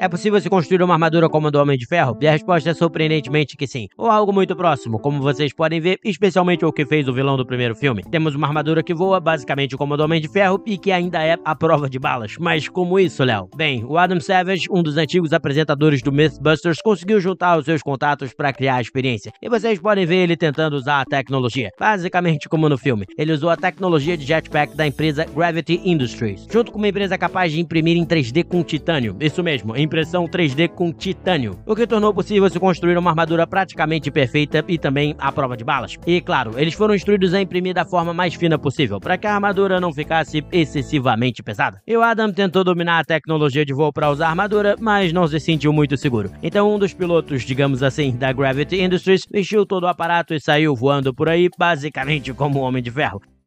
É possível se construir uma armadura como a do Homem de Ferro? E a resposta é surpreendentemente que sim, ou algo muito próximo, como vocês podem ver, especialmente o que fez o vilão do primeiro filme. Temos uma armadura que voa, basicamente como a do Homem de Ferro, e que ainda é a prova de balas. Mas como isso, Léo? Bem, o Adam Savage, um dos antigos apresentadores do Mythbusters, conseguiu juntar os seus contatos para criar a experiência, e vocês podem ver ele tentando usar a tecnologia, basicamente como no filme. Ele usou a tecnologia de jetpack da empresa Gravity Industries, junto com uma empresa capaz de imprimir em 3D com titânio, isso mesmo, em impressão 3D com titânio, o que tornou possível se construir uma armadura praticamente perfeita e também à prova de balas. E claro, eles foram instruídos a imprimir da forma mais fina possível, para que a armadura não ficasse excessivamente pesada. E o Adam tentou dominar a tecnologia de voo para usar a armadura, mas não se sentiu muito seguro. Então um dos pilotos, digamos assim, da Gravity Industries, vestiu todo o aparato e saiu voando por aí, basicamente como um homem de ferro.